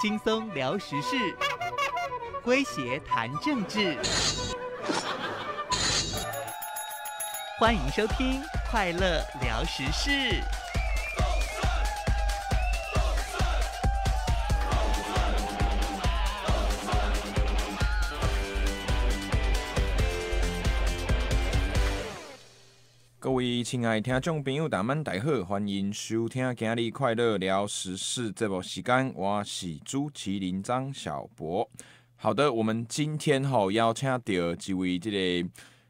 轻松聊时事，诙谐谈政治，欢迎收听《快乐聊时事》。亲爱的听众朋友，大满大家好，欢迎收听今日快乐聊时事节目。时间，我是朱麒麟张小博。好的，我们今天吼邀请到几位这个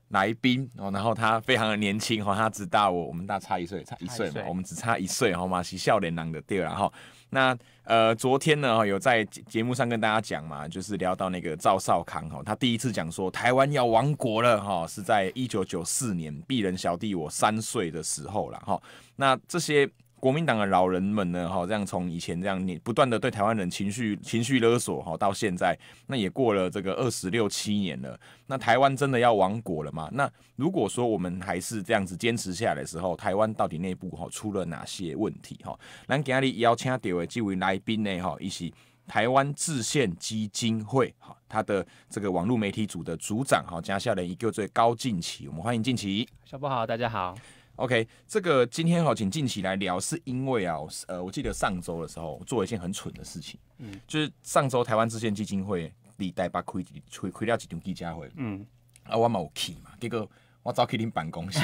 来宾哦，然后他非常的年轻哈，他只大我，我们大差一岁，差一岁嘛，我们只差一岁好吗？是少年郎的对二哈。那呃，昨天呢，有在节目上跟大家讲嘛，就是聊到那个赵少康哈，他第一次讲说台湾要亡国了哈，是在一九九四年，鄙人小弟我三岁的时候了哈，那这些。国民党的老人们呢？哈，这样从以前这样你不断的对台湾人情绪情绪勒索哈，到现在那也过了这个二十六七年了。那台湾真的要亡国了吗？那如果说我们还是这样子坚持下来的时候，台湾到底内部哈出了哪些问题哈？南杰阿弟邀请到的几位来宾呢？哈，一是台湾致献基金会哈，他的这个网络媒体组的组长哈，加下人一个最高进奇，我们欢迎进奇。小布好，大家好。OK，这个今天好，请静琪来聊，是因为啊，呃，我记得上周的时候做了一件很蠢的事情，嗯，就是上周台湾自线基金会在台北开一开开了一场记者会，嗯，啊我冇去嘛，结果我走去恁办公室，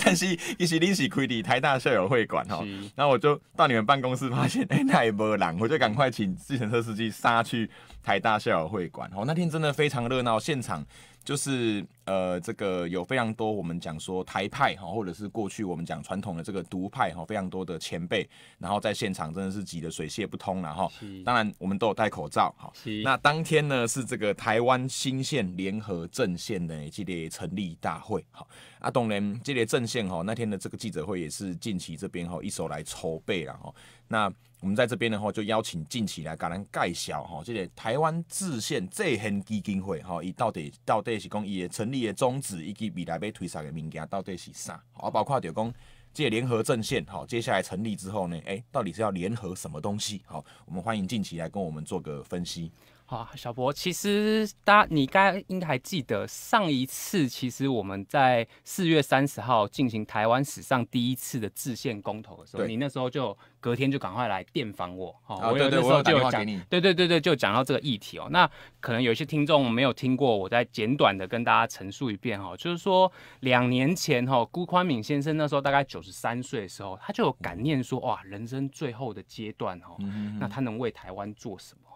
但是其实恁是开的台大校友会馆哈，然后我就到你们办公室发现哎那也冇人，我就赶快请自行车司机杀去台大校友会馆，哦那天真的非常热闹，现场。就是呃，这个有非常多我们讲说台派哈，或者是过去我们讲传统的这个独派哈，非常多的前辈，然后在现场真的是挤得水泄不通了哈。当然我们都有戴口罩哈。那当天呢是这个台湾新县联合阵线的系列成立大会，哈。啊，当然这列阵线哈，那天的这个记者会也是近期这边哈一手来筹备了哈。那我们在这边的话，就邀请近期来跟咱介绍哈，这个台湾自宪这恨基金会哈，伊到底到底是讲伊的成立的宗旨以及未来被推上的名堂到底是啥？啊，包括着讲这联合阵线哈，接下来成立之后呢，哎，到底是要联合什么东西？好，我们欢迎近期来跟我们做个分析。啊，小博，其实大家你该应该还记得，上一次其实我们在四月三十号进行台湾史上第一次的自宪公投的时候，你那时候就隔天就赶快来电访我，哦，我有那时候就有讲，你，对对对对，就讲到这个议题哦。那可能有些听众没有听过，我再简短的跟大家陈述一遍哈，就是说两年前哈，辜宽敏先生那时候大概九十三岁的时候，他就有感念说，哇，人生最后的阶段哈，那他能为台湾做什么？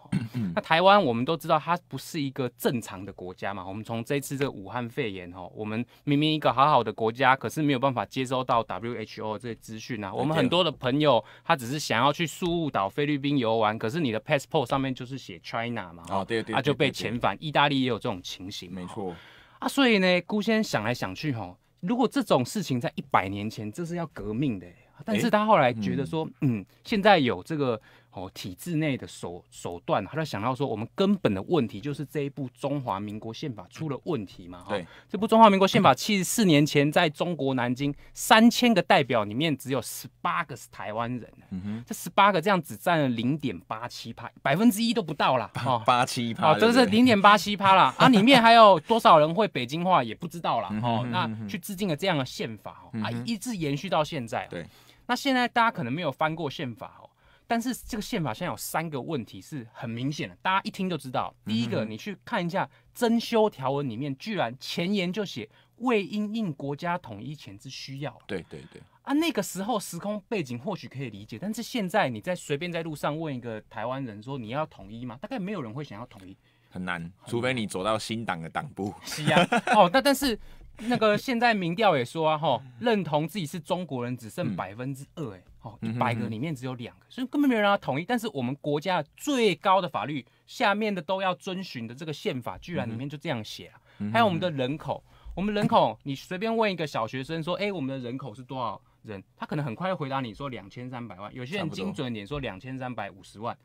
那台湾，我们都知道它不是一个正常的国家嘛。我们从这次这个武汉肺炎哦，我们明明一个好好的国家，可是没有办法接收到 WHO 这些资讯啊。我们很多的朋友，他只是想要去苏雾岛、菲律宾游玩，可是你的 passport 上面就是写 China 嘛，啊对对，他就被遣返。意大利也有这种情形，没错。啊，所以呢，孤先想来想去，哈，如果这种事情在一百年前，这是要革命的。但是他后来觉得说，嗯，现在有这个。哦，体制内的手手段，他在想到说，我们根本的问题就是这部《中华民国宪法》出了问题嘛？哦，这部《中华民国宪法》七十四年前在中国南京三千个代表里面，只有十八个是台湾人。嗯哼，这十八个这样只占了零点八七趴，百分之一都不到啦。哦，八七趴，哦，真是零点八七趴啦。啊，里面还有多少人会北京话也不知道啦。哦，那去制定了这样的宪法，哦，啊，一直延续到现在。对，那现在大家可能没有翻过宪法，哦。但是这个宪法现在有三个问题是很明显的，大家一听就知道。第一个，你去看一下增修条文里面，居然前言就写“为因应国家统一前之需要”。对对对啊，那个时候时空背景或许可以理解，但是现在你在随便在路上问一个台湾人说“你要统一吗？”大概没有人会想要统一，很难，除非你走到新党的党部。是啊，哦，那但是那个现在民调也说啊，吼，认同自己是中国人只剩百分之二，哎。哦，一百个里面只有两个，所以根本没人让他同意。但是我们国家最高的法律下面的都要遵循的这个宪法，居然里面就这样写。还有我们的人口，我们人口，你随便问一个小学生说：“哎，我们的人口是多少人？”他可能很快就回答你说：“两千三百万。”有些人精准点说：“两千三百五十万。”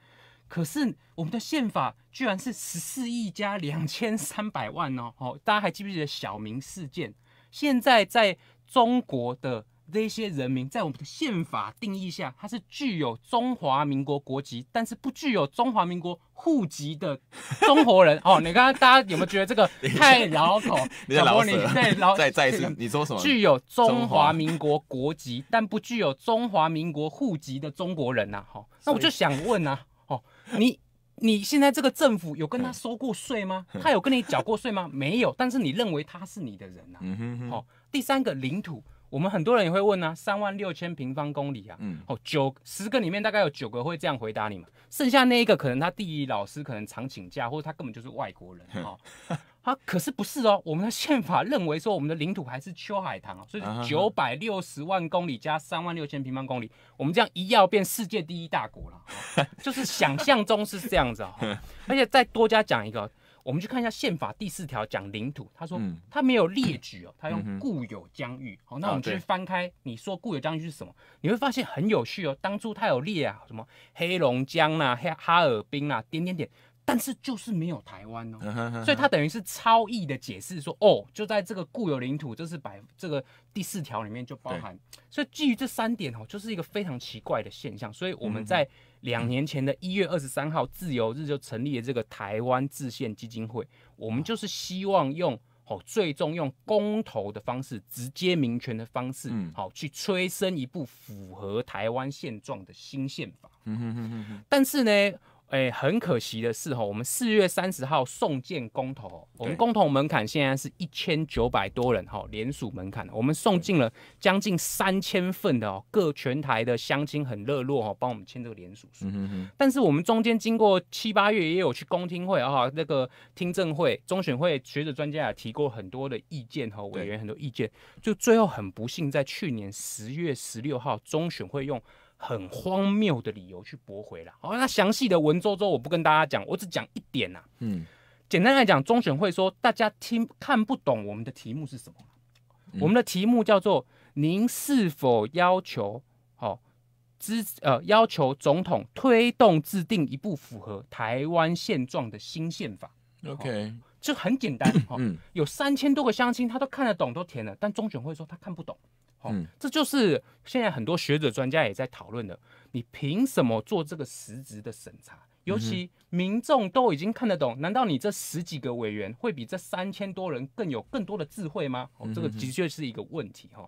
可是我们的宪法居然是十四亿加两千三百万哦，大家还记不记得小明事件？现在在中国的。这些人民，在我们的宪法定义下，他是具有中华民国国籍，但是不具有中华民国户籍的中国人。哦，你刚刚大家有没有觉得这个太老土？老 再一次，你说什么？具有中华民国国籍但不具有中华民国户籍的中国人呐。哈，那我就想问啊，哦，你你现在这个政府有跟他收过税吗？他有跟你缴过税吗？没有。但是你认为他是你的人呐。哦，第三个领土。我们很多人也会问呢，三万六千平方公里啊，嗯，哦，九十个里面大概有九个会这样回答你嘛，剩下那一个可能他第一老师可能常请假，或者他根本就是外国人哈，啊，可是不是哦，我们的宪法认为说我们的领土还是秋海棠啊，所以九百六十万公里加三万六千平方公里，我们这样一要变世界第一大国了，就是想象中是这样子啊，而且再多加讲一个。我们去看一下宪法第四条讲领土，他说他没有列举哦，他用固有疆域。好，那我们去翻开，你说固有疆域是什么？你会发现很有趣哦，当初他有列啊，什么黑龙江啊、黑哈尔滨啊，点点点。但是就是没有台湾哦，所以他等于是超意的解释说，哦，就在这个固有领土，就是百这个第四条里面就包含，所以基于这三点哦，就是一个非常奇怪的现象。所以我们在两年前的一月二十三号自由日就成立了这个台湾自宪基金会，我们就是希望用哦，最终用公投的方式，直接民权的方式，嗯，好去催生一部符合台湾现状的新宪法。嗯哼哼哼哼，但是呢。哎，很可惜的是哈，我们四月三十号送件公投，我们公投门槛现在是一千九百多人哈，联署门槛，我们送进了将近三千份的哦，各全台的乡亲很热络哈，帮我们签这个联署书。嗯但是我们中间经过七八月也有去公听会啊，那个听证会，中选会学者专家也提过很多的意见哈，委员很多意见，就最后很不幸在去年十月十六号中选会用。很荒谬的理由去驳回了。好，那详细的文邹邹我不跟大家讲，我只讲一点呐。嗯，简单来讲，中选会说大家听看不懂我们的题目是什么？我们的题目叫做“您是否要求哦支呃要求总统推动制定一部符合台湾现状的新宪法？”OK，这很简单。嗯，有三千多个乡亲他都看得懂，都填了，但中选会说他看不懂。嗯，这就是现在很多学者专家也在讨论的。你凭什么做这个实质的审查？尤其民众都已经看得懂，难道你这十几个委员会比这三千多人更有更多的智慧吗？哦，这个的确是一个问题哈。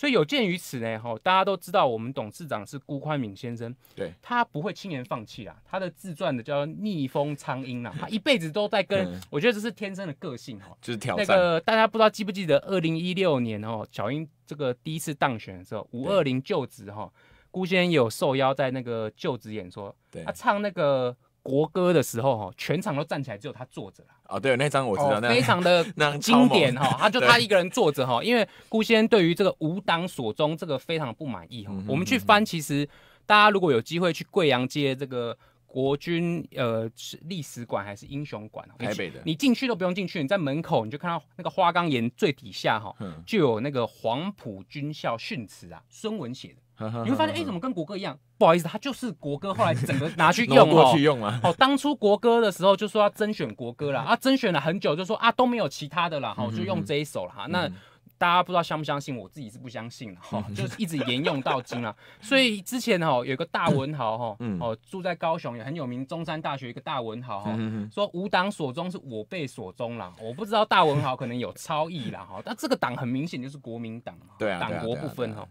所以有鉴于此呢，哈，大家都知道我们董事长是辜宽敏先生，对，他不会轻言放弃啊。他的自传的叫《逆风苍鹰》啊，他一辈子都在跟，我觉得这是天生的个性哈，就是挑战。那个大家不知道记不记得，二零一六年哦，小英这个第一次当选的时候，五二零就职哈，辜先生有受邀在那个就职演说，对，他唱那个。国歌的时候，哈，全场都站起来，只有他坐着啊。哦，对，那张我知道，非常的 经典哈。他就 他一个人坐着哈，因为孤先对于这个无党所中这个非常不满意哈。我们去翻，其实大家如果有机会去贵阳街这个国军呃历史馆还是英雄馆，台北的，你进去都不用进去，你在门口你就看到那个花岗岩最底下哈，就有那个黄埔军校训词啊，孙文写的。你会发现，哎，怎么跟国歌一样？不好意思，它就是国歌。后来整个拿去用，拿过去用了。哦，当初国歌的时候就说要甄选国歌了，啊，甄选了很久，就说啊都没有其他的了，好就用这一首了哈。那大家不知道相不相信？我自己是不相信的哈，就是一直沿用到今了。所以之前哦，有个大文豪哈，哦住在高雄也很有名，中山大学一个大文豪哈，说吾党所中是我辈所中了。我不知道大文豪可能有超意啦哈，但这个党很明显就是国民党嘛，党国不分哈。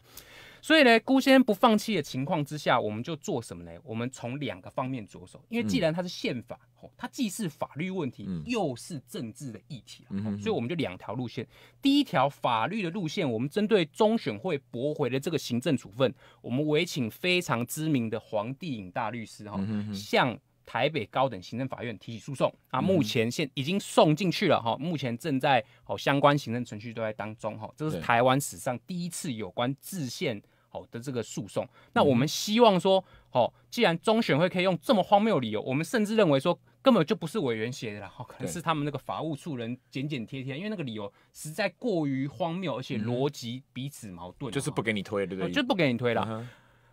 所以呢，辜先生不放弃的情况之下，我们就做什么呢？我们从两个方面着手，因为既然它是宪法，它既是法律问题，又是政治的议题啊，所以我们就两条路线。第一条法律的路线，我们针对中选会驳回的这个行政处分，我们委请非常知名的黄帝影大律师，哈，向。台北高等行政法院提起诉讼啊，目前现已经送进去了哈，目前正在哦相关行政程序都在当中哈。这是台湾史上第一次有关自宪好的这个诉讼。那我们希望说哦，既然中选会可以用这么荒谬理由，我们甚至认为说根本就不是委员写的，啦。哈，可能是他们那个法务处人剪剪贴贴，因为那个理由实在过于荒谬，而且逻辑彼此矛盾，就是不给你推，对不对？就不给你推了。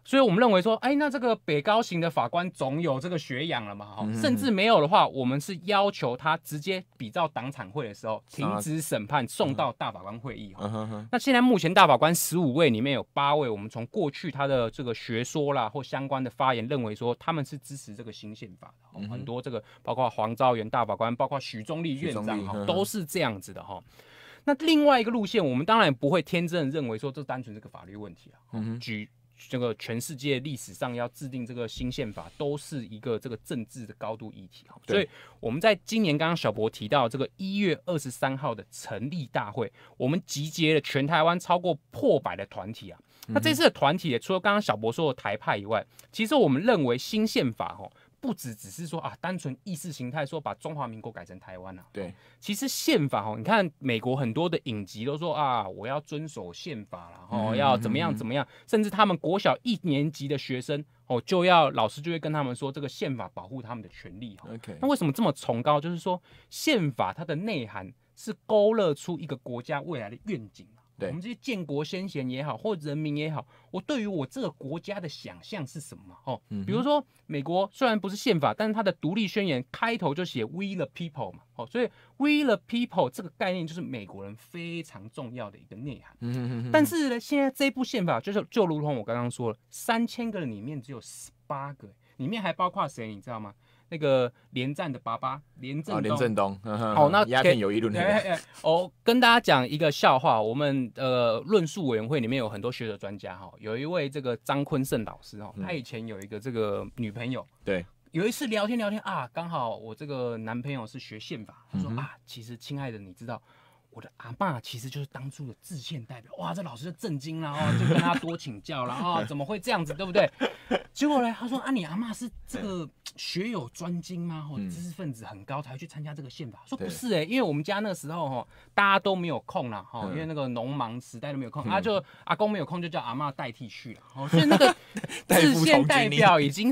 所以我们认为说，哎，那这个北高庭的法官总有这个学养了嘛，哈，甚至没有的话，我们是要求他直接比照党产会的时候停止审判，送到大法官会议，哈。那现在目前大法官十五位里面有八位，我们从过去他的这个学说啦或相关的发言，认为说他们是支持这个新宪法的，很多这个包括黄昭元大法官，包括许宗立院长，哈，都是这样子的，哈。那另外一个路线，我们当然不会天真的认为说这单纯是个法律问题啊，举。这个全世界历史上要制定这个新宪法，都是一个这个政治的高度议题哈。所以我们在今年刚刚小博提到这个一月二十三号的成立大会，我们集结了全台湾超过破百的团体啊。那这次的团体，除了刚刚小博说的台派以外，其实我们认为新宪法哈。不止只是说啊，单纯意识形态说把中华民国改成台湾啊。对，其实宪法哦，你看美国很多的影集都说啊，我要遵守宪法了哦，要怎么样怎么样，甚至他们国小一年级的学生哦，就要老师就会跟他们说这个宪法保护他们的权利哈。OK，那为什么这么崇高？就是说宪法它的内涵是勾勒出一个国家未来的愿景。我们这些建国先贤也好，或人民也好，我对于我这个国家的想象是什么？哦，比如说美国虽然不是宪法，但是它的独立宣言开头就写 "We the People" 嘛，哦，所以 "We the People" 这个概念就是美国人非常重要的一个内涵。嗯嗯。但是呢，现在这部宪法就是就如同我刚刚说了，三千个人里面只有十八个，里面还包括谁，你知道吗？那个连战的爸爸，连振哦，联政东，哦，那鸦片有一轮那个，哦，跟大家讲一个笑话，我们呃，论述委员会里面有很多学者专家哈，有一位这个张坤胜老师哈，他以前有一个这个女朋友，对，有一次聊天聊天啊，刚好我这个男朋友是学宪法，他说啊，其实亲爱的，你知道。我的阿爸其实就是当初的制县代表，哇！这老师就震惊了哦，就跟他多请教了啊，怎么会这样子，对不对？结果呢，他说：啊，你阿妈是这个学有专精吗？哦，知识分子很高才去参加这个宪法？说不是哎，因为我们家那个时候哈，大家都没有空了哈，因为那个农忙时代都没有空，他就阿公没有空，就叫阿妈代替去了。所以那个 制县代表已经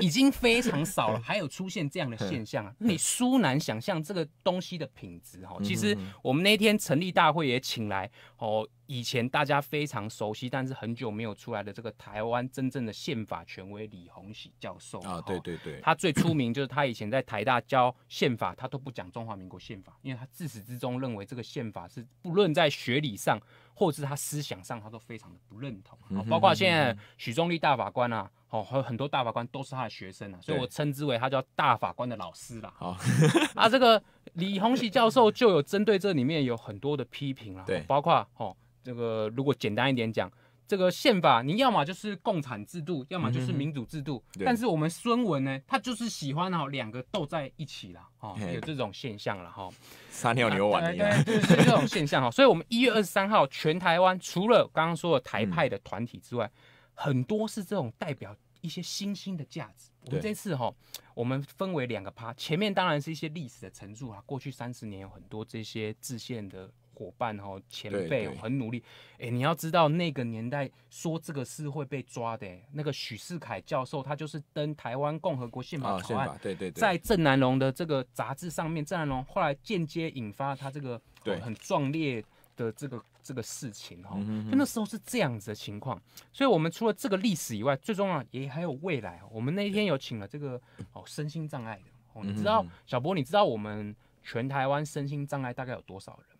已经非常少了，还有出现这样的现象，啊，你殊难想象这个东西的品质哦。其实我们那天。天成立大会也请来哦，以前大家非常熟悉，但是很久没有出来的这个台湾真正的宪法权威李洪喜教授啊，对对对，他最出名就是他以前在台大教宪法，他都不讲中华民国宪法，因为他自始至终认为这个宪法是不论在学理上。或是他思想上，他都非常的不认同啊。包括现在许宗立大法官啊，哦，还有很多大法官都是他的学生啊，所以我称之为他叫大法官的老师啦。好，啊，这个李洪喜教授就有针对这里面有很多的批评啦，对，包括哦，这个如果简单一点讲。这个宪法，你要么就是共产制度，要么就是民主制度。但是我们孙文呢，他就是喜欢哈，两个斗在一起了，哦，有这种现象了哈。撒尿牛丸一样，有这种现象哈。所以，我们一月二十三号，全台湾除了刚刚说的台派的团体之外，很多是这种代表一些新兴的价值。我这次哈，我们分为两个趴，前面当然是一些历史的陈述啊，过去三十年有很多这些制宪的。伙伴哦，前辈很努力，哎，你要知道那个年代说这个事会被抓的，那个许世凯教授他就是登台湾共和国宪法草案，对对对，在郑南榕的这个杂志上面，郑南榕后来间接引发他这个很壮烈的这个这个事情哈，那时候是这样子的情况，所以我们除了这个历史以外，最重要也还有未来。我们那一天有请了这个哦，身心障碍的，哦，你知道小波，你知道我们全台湾身心障碍大概有多少人？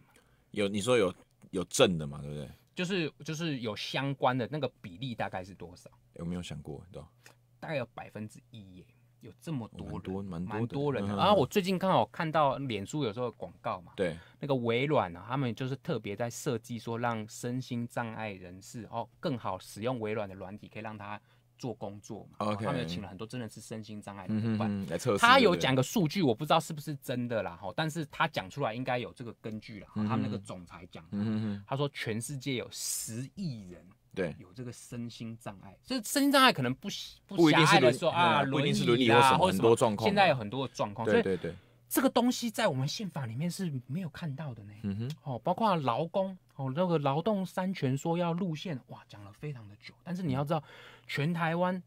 有你说有有正的嘛，对不对？就是就是有相关的那个比例大概是多少？有没有想过？对，大概有百分之一耶，有这么多多蛮多的人啊。我最近刚好看到脸书有时候广告嘛，对，那个微软啊，他们就是特别在设计说让身心障碍人士哦更好使用微软的软体，可以让他做工作嘛，他们有请了很多真的是身心障碍的伙伴来测试。他有讲个数据，我不知道是不是真的啦，哈，但是他讲出来应该有这个根据了。他们那个总裁讲，他说全世界有十亿人对有这个身心障碍，所以身心障碍可能不不一定的说啊轮椅啊，很多状况，现在有很多的状况，对对对。这个东西在我们宪法里面是没有看到的呢。嗯哼，哦，包括劳工，哦，那个劳动三权说要路线，哇，讲了非常的久。但是你要知道，全台湾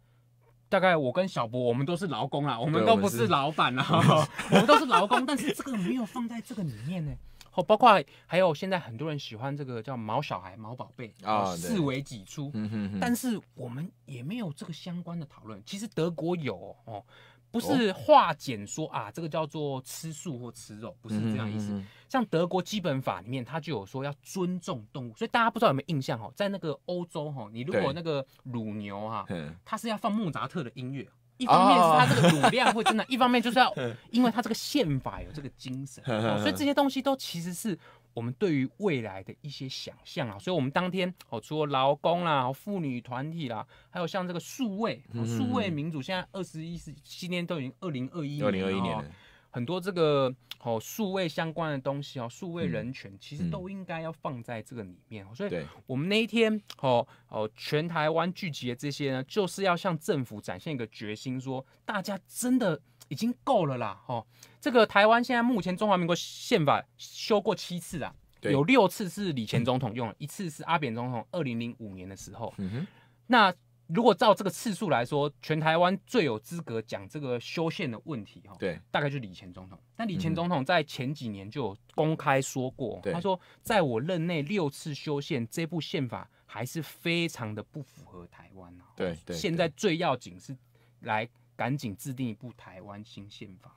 大概我跟小博，我们都是劳工啊，我们都不是老板啊，我们都是劳工。但是这个没有放在这个里面呢。哦，包括还有现在很多人喜欢这个叫毛小孩、毛宝贝啊，视为己出。嗯哼哼。但是我们也没有这个相关的讨论。其实德国有哦。不是化简说啊，这个叫做吃素或吃肉，不是这样意思。像德国基本法里面，它就有说要尊重动物，所以大家不知道有没有印象哦，在那个欧洲哦，你如果那个乳牛哈，它是要放莫扎特的音乐，一方面是他这个乳量会增，的，一方面就是要，因为它这个宪法有这个精神，所以这些东西都其实是。我们对于未来的一些想象啊，所以，我们当天哦，除了劳工啦、妇女团体啦，还有像这个数位、数位民主，现在二十一世，今天都已经二零二一年，二零二一年，很多这个哦数位相关的东西哦，数位人权，其实都应该要放在这个里面。所以我们那一天哦哦，全台湾聚集的这些呢，就是要向政府展现一个决心，说大家真的。已经够了啦，吼！这个台湾现在目前中华民国宪法修过七次啊，有六次是李前总统用，一次是阿扁总统二零零五年的时候。那如果照这个次数来说，全台湾最有资格讲这个修宪的问题，哈，对，大概就是李前总统。那李前总统在前几年就有公开说过，他说在我任内六次修宪，这部宪法还是非常的不符合台湾啊。对对。现在最要紧是来。赶紧制定一部台湾新宪法。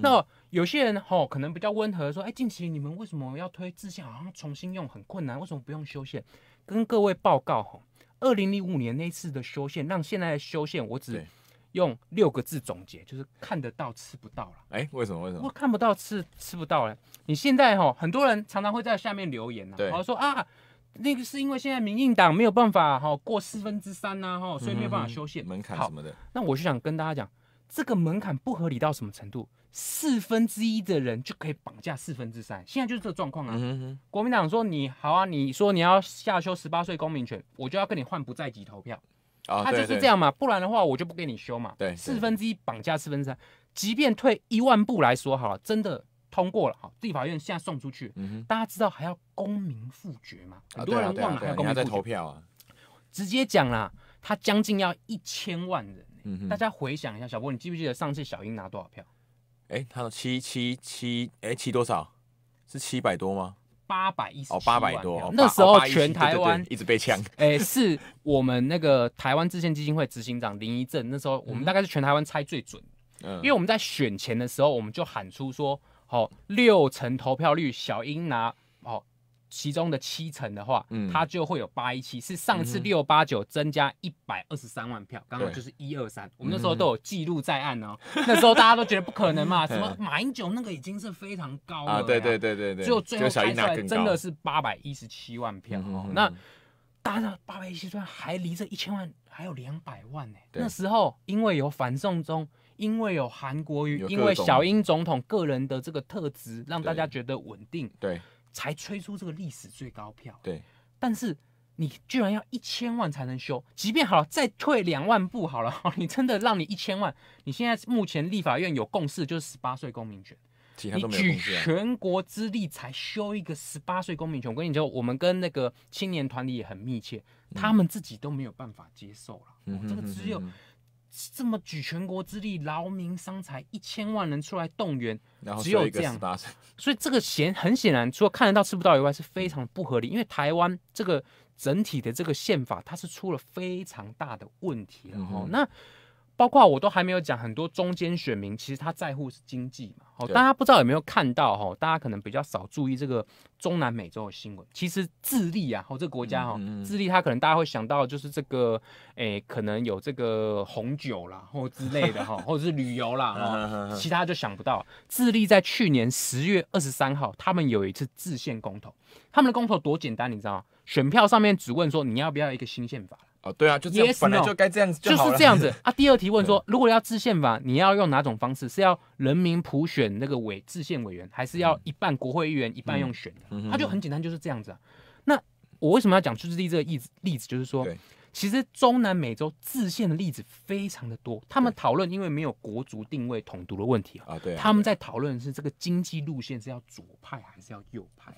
那有些人吼，可能比较温和说：“哎，近期你们为什么要推自宪？好像重新用很困难，为什么不用修宪？”跟各位报告吼，二零零五年那次的修宪，让现在的修宪我只用六个字总结，就是看得到吃不到了。哎，为什么？为什么？我看不到吃吃不到嘞？你现在吼，很多人常常会在下面留言呐，后说啊。那个是因为现在民进党没有办法哈过四分之三呐哈，所以没有办法修宪门槛什么的。那我就想跟大家讲，这个门槛不合理到什么程度？四分之一的人就可以绑架四分之三，现在就是这个状况啊。国民党说你好啊，你说你要下修十八岁公民权，我就要跟你换不在籍投票，他就是这样嘛，不然的话我就不给你修嘛。对，四分之一绑架四分之三，即便退一万步来说，哈，真的。通过了，好，地法院现在送出去，大家知道还要公民复决吗？很多人忘了要公民复决。直接讲啦，他将近要一千万人。大家回想一下，小波，你记不记得上次小英拿多少票？哎，他说七七七，哎，七多少？是七百多吗？八百一十，哦，八百多。那时候全台湾一直被呛，哎，是我们那个台湾自建基金会执行长林一正，那时候我们大概是全台湾猜最准，因为我们在选前的时候，我们就喊出说。好，六成投票率，小英拿哦，其中的七成的话，嗯，就会有八一七，是上次六八九增加一百二十三万票，刚好就是一二三，我们那时候都有记录在案哦。那时候大家都觉得不可能嘛，什么马英九那个已经是非常高了，对对对对对，最后最后出来真的是八百一十七万票哦，那大家八百一十七，虽然还离这一千万还有两百万呢，那时候因为有反送中。因为有韩国瑜，因为小英总统个人的这个特质，让大家觉得稳定，对，才吹出这个历史最高票，对。但是你居然要一千万才能修，即便好了，再退两万步好了，你真的让你一千万，你现在目前立法院有共识就是十八岁公民权，你举全国之力才修一个十八岁公民权，我跟你讲，我们跟那个青年团体也很密切，他们自己都没有办法接受了，这个只有。这么举全国之力，劳民伤财，一千万人出来动员，只有这样，所以这个显很显然，除了看得到吃不到以外，是非常不合理。因为台湾这个整体的这个宪法，它是出了非常大的问题了哈。那包括我都还没有讲，很多中间选民其实他在乎是经济嘛，好，大家不知道有没有看到哈？大家可能比较少注意这个中南美洲的新闻。其实智利啊，哦，这个国家哈，智利他可能大家会想到就是这个，诶，可能有这个红酒啦或之类的哈，或者是旅游啦哈，其他就想不到。智利在去年十月二十三号，他们有一次制宪公投，他们的公投多简单，你知道吗？选票上面只问说你要不要一个新宪法。哦，对啊，就本来就该这样子，就是这样子 啊。第二题问说，如果要制宪法，你要用哪种方式？是要人民普选那个委制宪委员，还是要一半国会议员一半用选的？他就很简单，就是这样子啊。那我为什么要讲赤字地这个例子？例子？就是说，其实中南美洲制宪的例子非常的多。他们讨论，因为没有国族定位统独的问题啊，他们在讨论是这个经济路线是要左派还是要右派。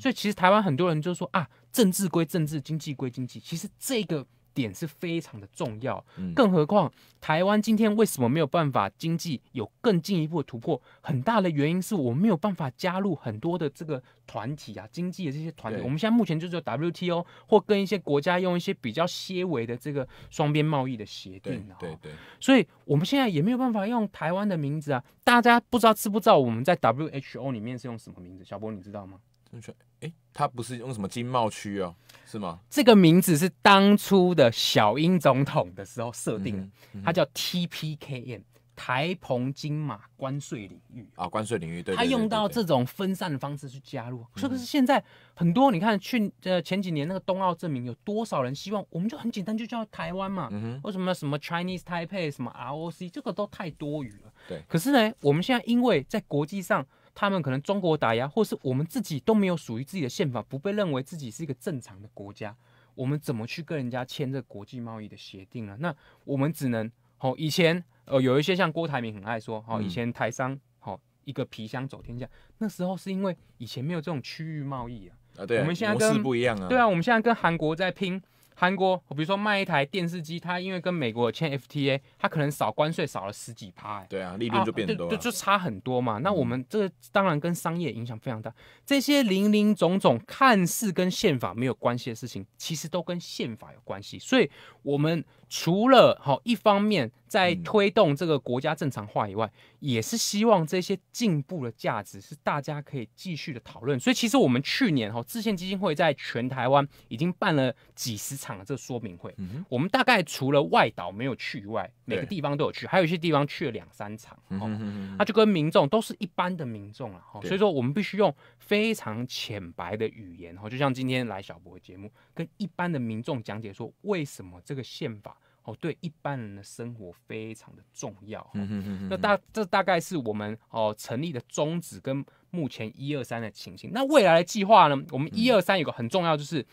所以其实台湾很多人就说啊，政治归政治，经济归经济。其实这个。点是非常的重要，嗯，更何况台湾今天为什么没有办法经济有更进一步的突破？很大的原因是我们没有办法加入很多的这个团体啊，经济的这些团体，我们现在目前就只有 WTO 或跟一些国家用一些比较些微的这个双边贸易的协定啊，对对，所以我们现在也没有办法用台湾的名字啊。大家不知道知不知道我们在 WHO 里面是用什么名字？小波你知道吗？正确。哎，他不是用什么经贸区哦，是吗？这个名字是当初的小英总统的时候设定，的，它叫 TPKM 台澎金马关税领域啊，关税领域。对，他用到这种分散的方式去加入，是不是现在很多？你看去呃前几年那个冬奥证明有多少人希望我们就很简单就叫台湾嘛？为什么什么 Chinese Taipei 什么 ROC 这个都太多余了？对。可是呢，我们现在因为在国际上。他们可能中国打压，或是我们自己都没有属于自己的宪法，不被认为自己是一个正常的国家，我们怎么去跟人家签这国际贸易的协定呢？那我们只能，好以前呃有一些像郭台铭很爱说，好以前台商好一个皮箱走天下，那时候是因为以前没有这种区域贸易啊，啊对，我们现在模式不一样啊，对啊，我们现在跟韩国在拼。韩国，我比如说卖一台电视机，它因为跟美国签 FTA，它可能少关税少了十几趴，对啊，利润就变多，就就差很多嘛。那我们这个当然跟商业影响非常大，这些零零总总看似跟宪法没有关系的事情，其实都跟宪法有关系。所以我们除了好一方面。在推动这个国家正常化以外，也是希望这些进步的价值是大家可以继续的讨论。所以其实我们去年哈，自宪基金会在全台湾已经办了几十场这说明会。嗯我们大概除了外岛没有去以外，每个地方都有去，还有一些地方去了两三场。嗯嗯，那就跟民众都是一般的民众了哈。所以说我们必须用非常浅白的语言，哈，就像今天来小博的节目，跟一般的民众讲解说为什么这个宪法。哦，对，一般人的生活非常的重要。嗯那大这大概是我们哦成立的宗旨跟目前一二三的情形。那未来的计划呢？我们一二三有个很重要，就是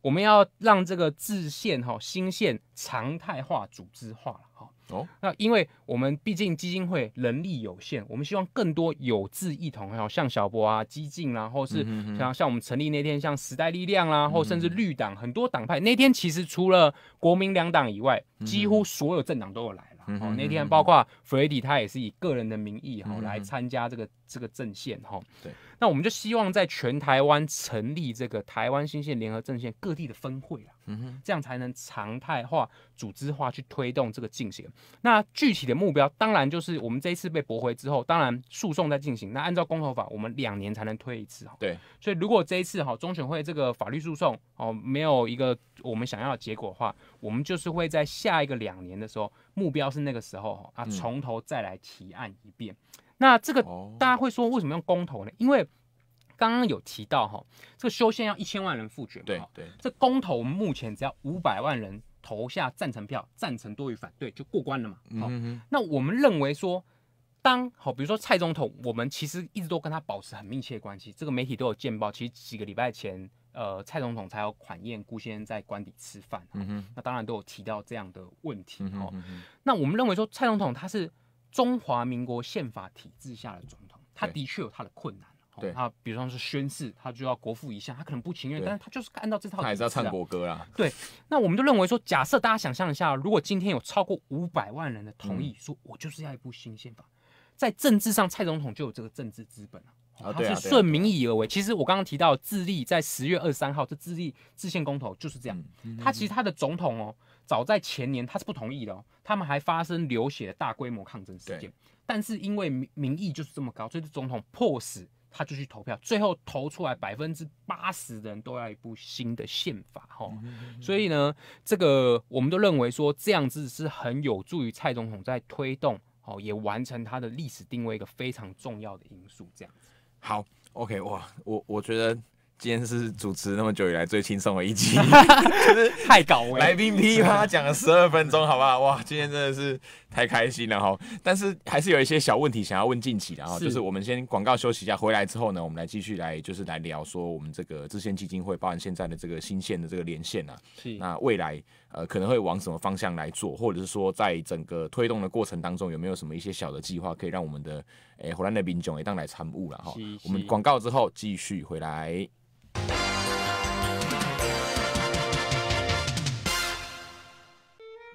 我们要让这个自线哈新线常态化、组织化了哦。哦，那因为我们毕竟基金会能力有限，我们希望更多有志一同，还有像小博啊、激进，啊，或是像像我们成立那天，像时代力量啦，或甚至绿党很多党派那天其实除了国民两党以外，几乎所有政党都有来了。哦，那天包括 f r e d d y 他也是以个人的名义哈来参加这个这个阵线哈。对。那我们就希望在全台湾成立这个台湾新线联合阵线各地的分会啦，嗯哼，这样才能常态化、组织化去推动这个进行。那具体的目标，当然就是我们这一次被驳回之后，当然诉讼在进行。那按照公投法，我们两年才能推一次哈。对，所以如果这一次哈中选会这个法律诉讼哦没有一个我们想要的结果的话，我们就是会在下一个两年的时候，目标是那个时候哈啊从头再来提案一遍。那这个大家会说，为什么用公投呢？因为刚刚有提到哈，这个修宪要一千万人复决嘛。对对，这公投目前只要五百万人投下赞成票，赞成多于反对就过关了嘛。好，那我们认为说，当好比如说蔡总统，我们其实一直都跟他保持很密切的关系，这个媒体都有见报。其实几个礼拜前，呃，蔡总统才有款宴顾先生在官邸吃饭。嗯那当然都有提到这样的问题哈。那我们认为说，蔡总统他是。中华民国宪法体制下的总统，他的确有他的困难。对，他，比如说是宣誓，他就要国父一下，他可能不情愿，但是他就是按照这套。他也要唱国歌啦。对，那我们就认为说，假设大家想象一下，如果今天有超过五百万人的同意，说我就是要一部新宪法，在政治上，蔡总统就有这个政治资本了，他是顺民意而为。其实我刚刚提到智利在十月二三号这智利自宪公投就是这样，他其实他的总统哦。早在前年，他是不同意的哦。他们还发生流血的大规模抗争事件，但是因为民意就是这么高，所以总统迫使他就去投票。最后投出来百分之八十的人都要一部新的宪法，哈。所以呢，这个我们都认为说这样子是很有助于蔡总统在推动哦，也完成他的历史定位一个非常重要的因素。这样子，好，OK，哇，我我觉得。今天是主持那么久以来最轻松的一集，就是太搞。来宾噼啪讲了十二分钟，好不好？哇，今天真的是太开心了哈！但是还是有一些小问题想要问近期的哈，就是我们先广告休息一下，回来之后呢，我们来继续来就是来聊说我们这个支县基金会包含现在的这个新线的这个连线啊，那未来。呃，可能会往什么方向来做，或者是说，在整个推动的过程当中，有没有什么一些小的计划，可以让我们的诶湖南的民众也当来参悟了哈。我们广告之后继续回来。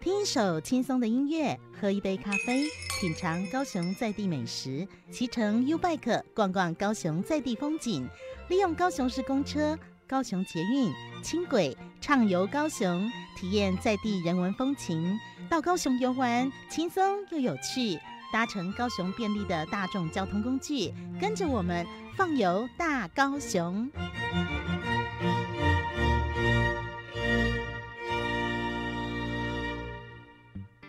听一首轻松的音乐，喝一杯咖啡，品尝高雄在地美食，骑乘 U Bike 逛逛高雄在地风景，利用高雄市公车、高雄捷运、轻轨。畅游高雄，体验在地人文风情。到高雄游玩，轻松又有趣。搭乘高雄便利的大众交通工具，跟着我们放游大高雄。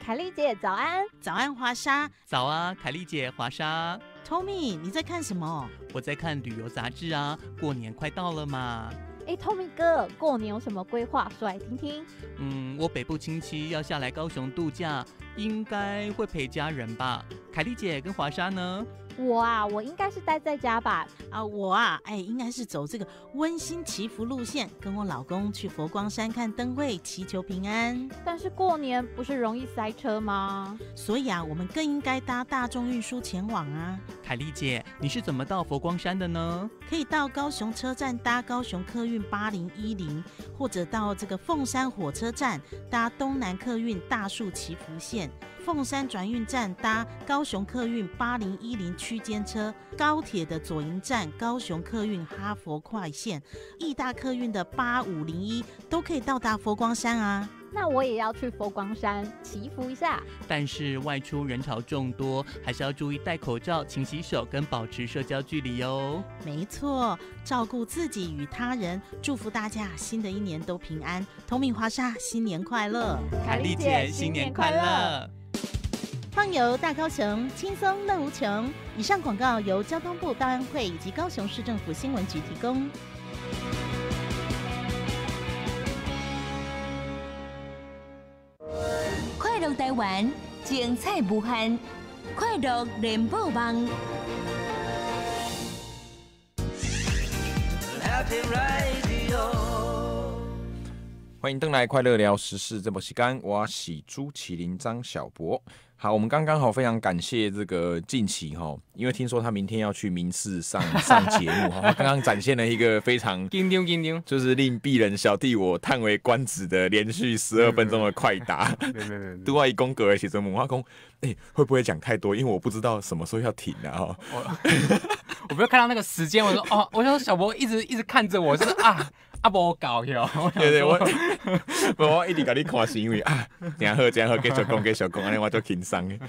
凯丽姐，早安！早安，华莎。早啊，凯丽姐，华莎。Tommy，你在看什么？我在看旅游杂志啊。过年快到了嘛。哎，Tommy 哥，过年有什么规划？说来听听。嗯，我北部亲戚要下来高雄度假。应该会陪家人吧？凯莉姐跟华莎呢？我啊，我应该是待在家吧。啊，我啊，哎，应该是走这个温馨祈福路线，跟我老公去佛光山看灯会，祈求平安。但是过年不是容易塞车吗？所以啊，我们更应该搭大众运输前往啊。凯丽姐，你是怎么到佛光山的呢？可以到高雄车站搭高雄客运八零一零，或者到这个凤山火车站搭东南客运大树祈福线。凤山转运站搭高雄客运八零一零区间车，高铁的左营站，高雄客运哈佛快线，义大客运的八五零一都可以到达佛光山啊。那我也要去佛光山祈福一下。但是外出人潮众多，还是要注意戴口罩、勤洗手跟保持社交距离哟。没错，照顾自己与他人，祝福大家新的一年都平安。同敏华莎，新年快乐！凯丽姐，新年快乐！畅游大高雄，轻松乐无穷。以上广告由交通部观安会以及高雄市政府新闻局提供。台湾精彩不限，快乐连播网。欢迎登来快乐聊时事，这部时间我系朱麒麟张小博。好，我们刚刚好，非常感谢这个近期哈，因为听说他明天要去明视上 上节目哈，刚刚展现了一个非常，就是令鄙人小弟我叹为观止的连续十二分钟的快答，对外公格而写作文化宫，哎，会不会讲太多？因为我不知道什么时候要停啊哈，我没有看到那个时间，我说哦，我想小博一直一直看着我，是啊。啊无教喎，对对，我我一直甲你看是因为啊，然后然后继续讲继续讲，安尼我就轻松因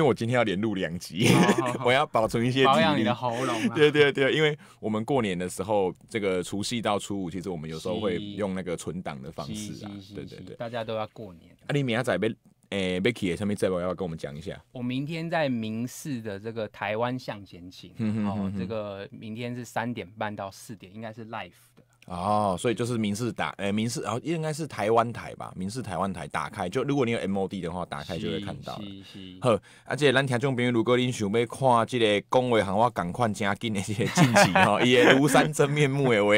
为我今天要连录两集，我要保存一些保养你的喉咙。对对对，因为我们过年的时候，这个除夕到初五，其实我们有时候会用那个存档的方式啊，对对对，大家都要过年。啊，你明仔在被诶被 e c k y 上面直播要跟我们讲一下。我明天在明世的这个台湾向前行，哦，这个明天是三点半到四点，应该是 l i f e 的。哦，所以就是民事打，诶，民事，然后应该是台湾台吧，民事台湾台打开，就如果你有 MOD 的话，打开就会看到。了。呵，而且咱听众朋友，如果您想要看这个讲话和我同款正紧的这个近情，吼，伊 的庐山真面目的话，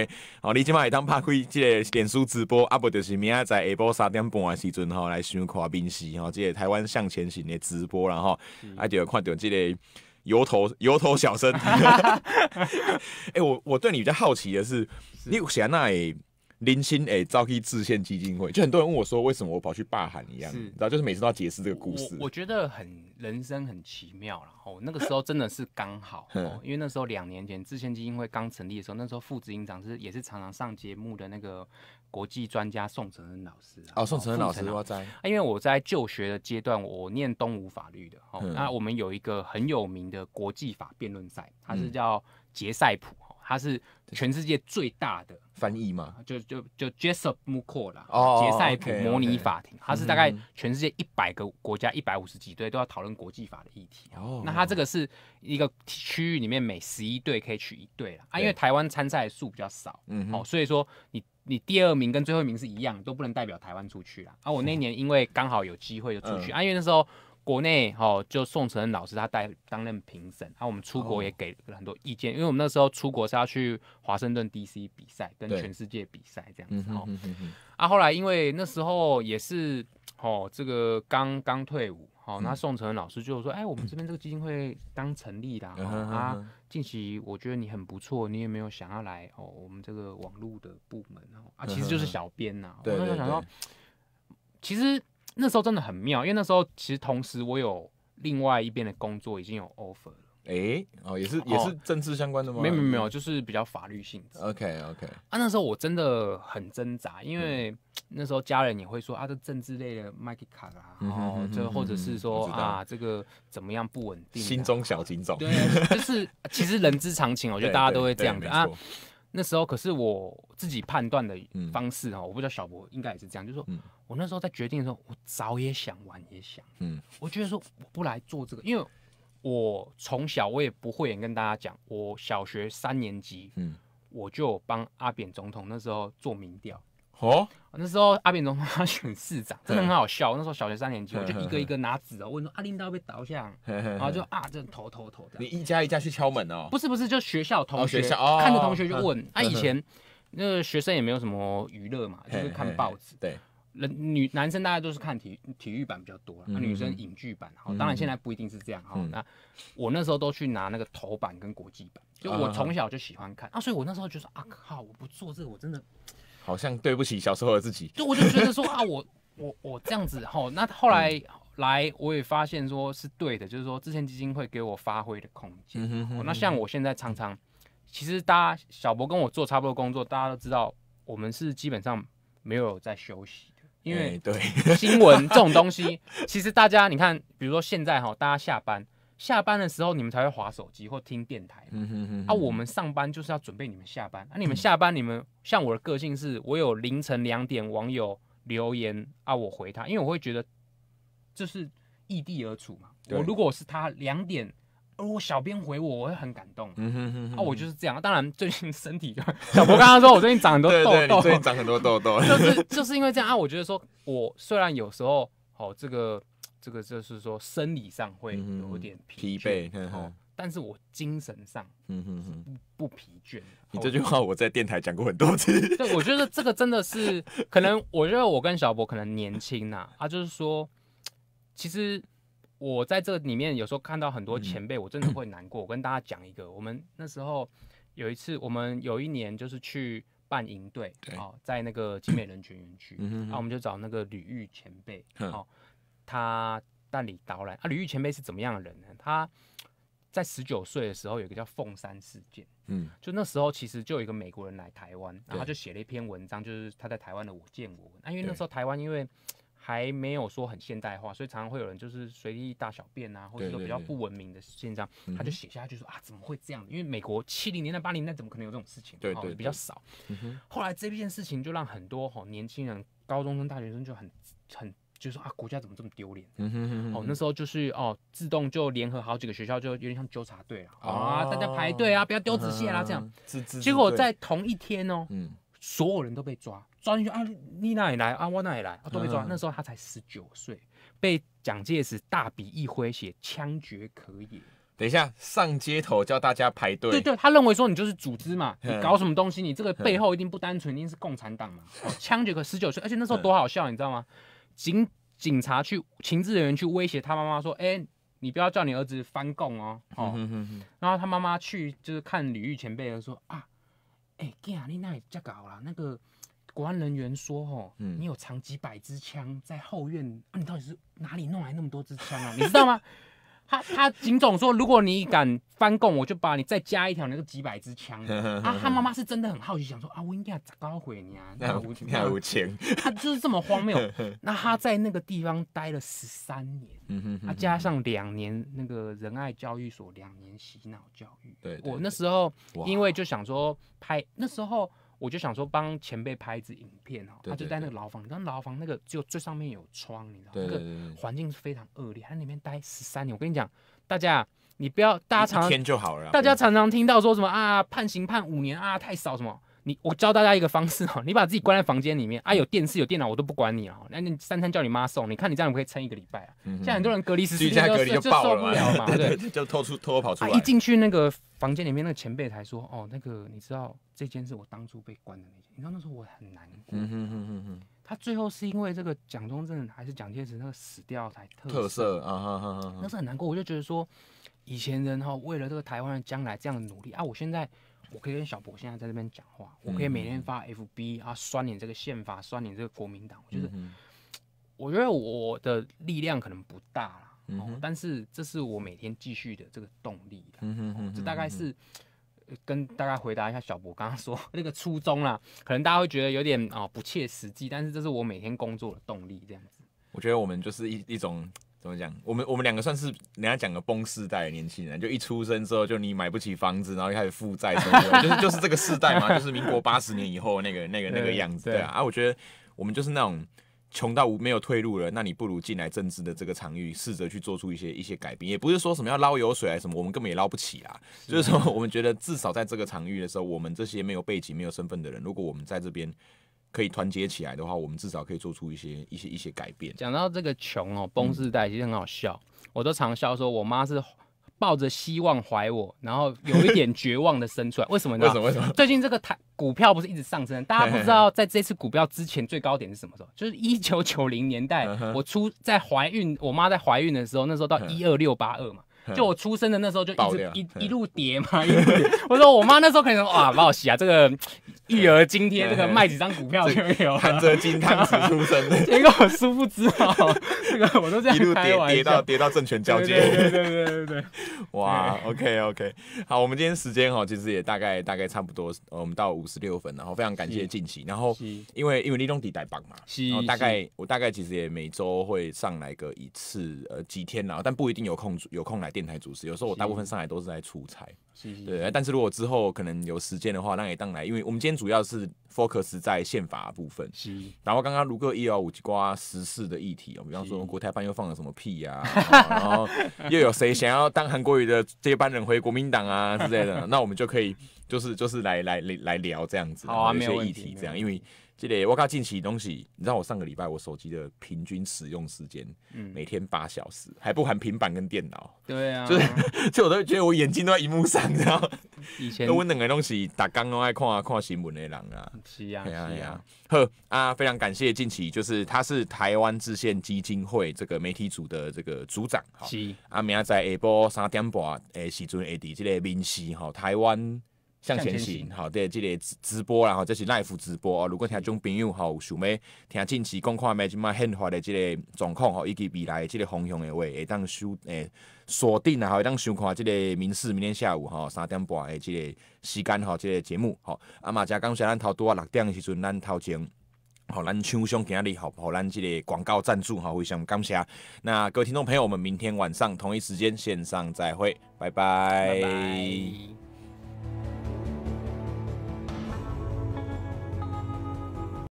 哦，你即卖当拍开这个脸书直播，啊，无就是明仔在下晡三点半的时阵，吼，来先看闽西吼，这个台湾向前行的直播啦。吼，啊，就看到这个。油头油头小身体，哎，我我对你比较好奇的是，因为前那诶林心诶召集致谦基金会，就很多人问我说，为什么我跑去霸喊一样，然后就是每次都要解释这个故事。我觉得很人生很奇妙然后那个时候真的是刚好，因为那时候两年前致谦基金会刚成立的时候，那时候副执行长是也是常常上节目的那个。国际专家宋承恩老师啊，宋承恩老师，因为我在就学的阶段，我念东吴法律的哈，那我们有一个很有名的国际法辩论赛，它是叫杰赛普，它是全世界最大的翻译嘛？就就就 j e s s u p m c c o r 啦，杰赛普模拟法庭，它是大概全世界一百个国家一百五十几队都要讨论国际法的议题。哦，那它这个是一个区域里面每十一队可以取一队啦。啊，因为台湾参赛数比较少，嗯，好，所以说你。你第二名跟最后一名是一样，都不能代表台湾出去啦。啊，我那年因为刚好有机会就出去，啊，因为那时候国内哈，就宋承恩老师他带担任评审，啊，我们出国也给了很多意见，因为我们那时候出国是要去华盛顿 D.C. 比赛，跟全世界比赛这样子。啊，后来因为那时候也是哦，这个刚刚退伍。好，那宋承恩老师就说：“哎，我们这边这个基金会刚成立的，啊，近期我觉得你很不错，你也没有想要来哦，我们这个网络的部门哦，啊，其实就是小编呐。”我就想说，其实那时候真的很妙，因为那时候其实同时我有另外一边的工作已经有 offer。哎，哦，也是也是政治相关的吗？没有没有没有，就是比较法律性质。OK OK。啊，那时候我真的很挣扎，因为那时候家人也会说啊，这政治类的麦克卡啦，然后就或者是说啊，这个怎么样不稳定？心中小警种。对，就是其实人之常情，我觉得大家都会这样子啊。那时候可是我自己判断的方式哦，我不知道小博应该也是这样，就是说我那时候在决定的时候，我早也想，晚也想，嗯，我觉得说我不来做这个，因为。我从小我也不会演，跟大家讲。我小学三年级，嗯，我就帮阿扁总统那时候做民调。哦，那时候阿扁总统他选市长，真的很好笑。那时候小学三年级，我就一个一个拿纸哦，问说阿林要被倒向，然后就啊，这种头头投你一家一家去敲门哦？不是不是，就学校同学，看着同学就问。啊，以前那个学生也没有什么娱乐嘛，就是看报纸。对。人女男生大家都是看体体育版比较多，那女生影剧版好，当然现在不一定是这样。好，那我那时候都去拿那个头版跟国际版，就我从小就喜欢看啊，所以我那时候就说啊靠，我不做这个我真的好像对不起小时候的自己。就 我就觉得说啊，我我我这样子哈，那后来来我也发现说是对的，就是说之前基金会给我发挥的空间。那像我现在常常，其实大家小博跟我做差不多工作，大家都知道我们是基本上没有在休息。因为对 新闻这种东西，其实大家你看，比如说现在哈，大家下班下班的时候，你们才会划手机或听电台。嗯哼哼。啊，我们上班就是要准备你们下班。啊，你们下班，你们像我的个性是，我有凌晨两点网友留言啊，我回他，因为我会觉得就是异地而处嘛。我如果是他两点。如果小编回我，我会很感动。嗯哼哼。啊，我就是这样。当然，最近身体就小博刚刚说我 最近长很多痘痘，对长很多痘痘，就是就是因为这样啊。我觉得说，我虽然有时候，哦，这个这个就是说，生理上会有点疲惫，但是，我精神上，嗯哼哼，不疲倦。你这句话我在电台讲过很多次。对，我觉得这个真的是，可能我觉得我跟小博可能年轻呐，啊，就是说，其实。我在这里面有时候看到很多前辈，我真的会难过。我跟大家讲一个，我们那时候有一次，我们有一年就是去办营队，哦，在那个集美人群园区，然后我们就找那个吕玉前辈，哦，他代理导览。啊，吕玉前辈是怎么样的人呢？他在十九岁的时候，有一个叫凤山事件，嗯，就那时候其实就有一个美国人来台湾，然后就写了一篇文章，就是他在台湾的我见闻。那因为那时候台湾因为。还没有说很现代化，所以常常会有人就是随地大小便啊，或者说比较不文明的现象，他就写下去说啊，怎么会这样？因为美国七零年代、八零年代怎么可能有这种事情？对对，比较少。后来这件事情就让很多哈年轻人、高中生、大学生就很很就说啊，国家怎么这么丢脸？嗯哼哼。哦，那时候就是哦，自动就联合好几个学校，就有点像纠察队了啊，大家排队啊，不要丢纸屑啦，这样。纸结果在同一天哦，所有人都被抓。抓进去啊！你那里来啊？我那里来，啊、都被抓。那时候他才十九岁，被蒋介石大笔一挥写枪决可也。等一下，上街头叫大家排队。对对，他认为说你就是组织嘛，你搞什么东西？你这个背后一定不单纯，一定是共产党嘛。枪决可十九岁，而且那时候多好笑，你知道吗？警警察去，情治人员去威胁他妈妈说：“哎，你不要叫你儿子翻供哦。”哦，然后他妈妈去就是看李玉前辈说：“啊，哎，哥，你那里怎搞了？那个？”国安人员说：“哦，你有藏几百支枪在后院？你到底是哪里弄来那么多支枪啊？你知道吗？” 他他警总说：“如果你敢翻供，我就把你再加一条那个几百支枪。”啊，他妈妈是真的很好奇，想说：“啊，我应该要搞回你啊。”那无钱，他就是这么荒谬。那他在那个地方待了十三年，嗯他加上两年那个仁爱教育所两年洗脑教育。对，我那时候因为就想说拍那时候。我就想说帮前辈拍一支影片哦，他就在那个牢房，你刚牢房那个只有最上面有窗，你知道，那个环境是非常恶劣，他那边待十三年。我跟你讲，大家你不要，大家天就好了。大家常常听到说什么啊，判刑判五年啊，太少什么。你我教大家一个方式哦，你把自己关在房间里面，啊，有电视有电脑我都不管你了，那你三餐叫你妈送，你看你这样可以撑一个礼拜啊？现在很多人隔离十四天就爆了嘛，对，就偷出偷跑出来。一进去那个房间里面，那个前辈才说，哦，那个你知道这间是我当初被关的那间，你知道那时候我很难过。他最后是因为这个蒋中正还是蒋介石那个死掉才特特色啊，那是很难过，我就觉得说以前人哈为了这个台湾的将来这样努力啊，我现在。我可以跟小博现在在这边讲话，我可以每天发 FB 啊，酸你这个宪法，酸你这个国民党。我是、得，我觉得我的力量可能不大但是这是我每天继续的这个动力。这大概是跟大家回答一下小博刚刚说那个初衷啦，可能大家会觉得有点啊不切实际，但是这是我每天工作的动力。这样子，我觉得我们就是一一种。怎么讲？我们我们两个算是人家讲个崩世代的年轻人，就一出生之后就你买不起房子，然后就开始负债，就是就是这个世代嘛，就是民国八十年以后那个那个那个样子。对啊，啊，我觉得我们就是那种穷到无没有退路了，那你不如进来政治的这个场域，试着去做出一些一些改变。也不是说什么要捞油水啊什么，我们根本也捞不起啊。就是说，我们觉得至少在这个场域的时候，我们这些没有背景、没有身份的人，如果我们在这边。可以团结起来的话，我们至少可以做出一些一些一些改变。讲到这个穷哦，崩世代其实很好笑，我都常笑说，我妈是抱着希望怀我，然后有一点绝望的生出来。为什么呢？为什么？为什么？最近这个台股票不是一直上升？大家不知道在这次股票之前最高点是什么时候？就是一九九零年代，我出在怀孕，我妈在怀孕的时候，那时候到一二六八二嘛。就我出生的那时候，就一直一一路跌嘛，一路跌。我说我妈那时候可能哇，把我洗啊，这个育儿津贴，这个卖几张股票就 没有，含着金汤匙出生的。结果我殊不知哦，这个我都样一路跌跌到跌到政权交接。对对对对对，哇，OK OK，好，我们今天时间哈，其实也大概大概差不多，呃，我们到五十六分，然后非常感谢近期，然后因为因为李东迪带榜嘛，然后大概我大概其实也每周会上来个一次，呃，几天然后但不一定有空有空来。电台主持，有时候我大部分上来都是在出差，对。但是如果之后可能有时间的话，那你当来，因为我们今天主要是 focus 在宪法部分，然后刚刚卢果一二五七瓜时事的议题哦，比方说国台办又放了什么屁呀，然后又有谁想要当韩国语的接班人回国民党啊之类的，那我们就可以就是就是来来来来聊这样子，好啊，没有议题，这样因为。即个我讲近期东西，你知道我上个礼拜我手机的平均使用时间，嗯，每天八小时还不含平板跟电脑。对啊，就是，就我都觉得我眼睛都在屏幕上，然后 以前我两个东西，大刚都爱看看新闻的人啊。是啊，是啊。好啊，非常感谢近期，就是他是台湾致献基金会这个媒体组的这个组长。是。啊，明仔，下播三点半诶，时尊 AD 这个面试哈，台湾。向前行，好，对这个直直播然后这是 live 直播哦。如果听众朋友吼想要听近期讲看咩即卖现发的这个状况吼以及未来的这个方向的话，会当收诶锁定啊，会当收看这个明视明天下午吼三点半的这个时间吼这个节目。吼。啊嘛加感谢咱头拄啊六点的时阵咱头前吼咱厂商今日吼，吼咱这个广告赞助吼非常感谢。那各位听众朋友，我们明天晚上同一时间线上再会，拜拜。